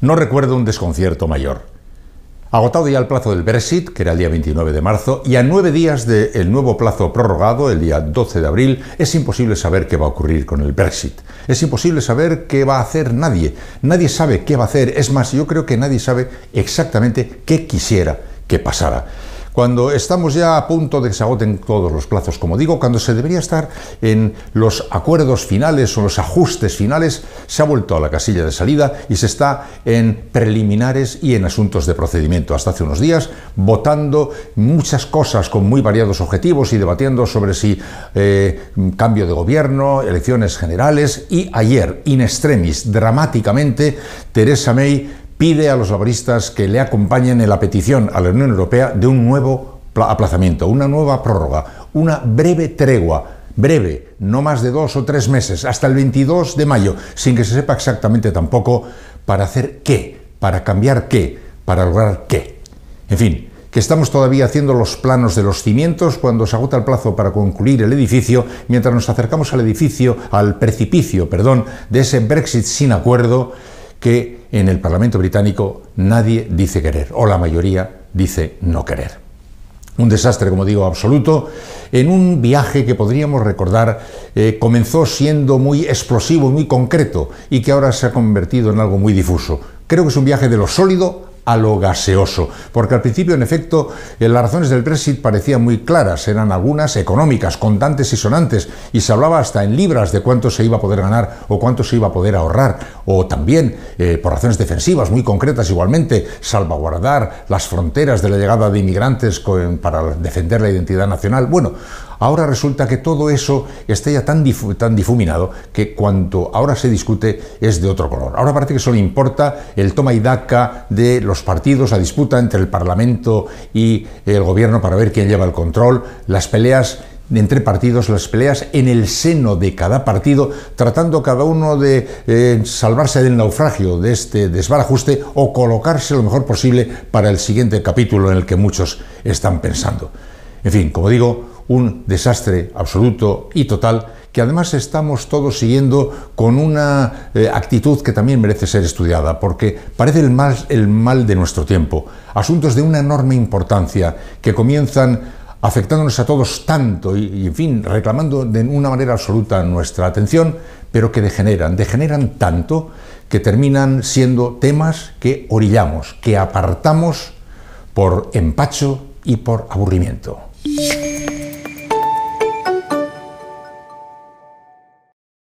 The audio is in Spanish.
No recuerdo un desconcierto mayor. Agotado ya el plazo del Brexit, que era el día 29 de marzo, y a nueve días del nuevo plazo prorrogado, el día 12 de abril, es imposible saber qué va a ocurrir con el Brexit. Es imposible saber qué va a hacer nadie. Nadie sabe qué va a hacer. Es más, yo creo que nadie sabe exactamente qué quisiera que pasara cuando estamos ya a punto de que se agoten todos los plazos, como digo, cuando se debería estar en los acuerdos finales o los ajustes finales, se ha vuelto a la casilla de salida y se está en preliminares y en asuntos de procedimiento. Hasta hace unos días, votando muchas cosas con muy variados objetivos y debatiendo sobre si eh, cambio de gobierno, elecciones generales y ayer, in extremis, dramáticamente, Teresa May pide a los laboristas que le acompañen en la petición a la Unión Europea de un nuevo aplazamiento, una nueva prórroga, una breve tregua, breve, no más de dos o tres meses, hasta el 22 de mayo, sin que se sepa exactamente tampoco para hacer qué, para cambiar qué, para lograr qué. En fin, que estamos todavía haciendo los planos de los cimientos cuando se agota el plazo para concluir el edificio, mientras nos acercamos al edificio, al precipicio, perdón, de ese Brexit sin acuerdo que en el Parlamento británico nadie dice querer, o la mayoría dice no querer. Un desastre, como digo, absoluto, en un viaje que podríamos recordar eh, comenzó siendo muy explosivo, muy concreto, y que ahora se ha convertido en algo muy difuso. Creo que es un viaje de lo sólido a lo gaseoso. Porque al principio, en efecto, eh, las razones del Brexit parecían muy claras, eran algunas económicas, contantes y sonantes, y se hablaba hasta en libras de cuánto se iba a poder ganar o cuánto se iba a poder ahorrar, o también eh, por razones defensivas muy concretas igualmente, salvaguardar las fronteras de la llegada de inmigrantes para defender la identidad nacional. Bueno, Ahora resulta que todo eso está ya tan, difuminado que cuanto ahora se discute es de otro color. Ahora parece que solo importa el toma y daca de los partidos, la disputa entre el Parlamento y el Gobierno para ver quién lleva el control, las peleas entre partidos, las peleas en el seno de cada partido, tratando cada uno de eh, salvarse del naufragio, de este desbarajuste o colocarse lo mejor posible para el siguiente capítulo en el que muchos están pensando. En fin, como digo, un desastre absoluto y total que además estamos todos siguiendo con una eh, actitud que también merece ser estudiada, porque parece el mal, el mal de nuestro tiempo. Asuntos de una enorme importancia que comienzan afectándonos a todos tanto y, en fin, reclamando de una manera absoluta nuestra atención, pero que degeneran, degeneran tanto que terminan siendo temas que orillamos, que apartamos por empacho y por aburrimiento.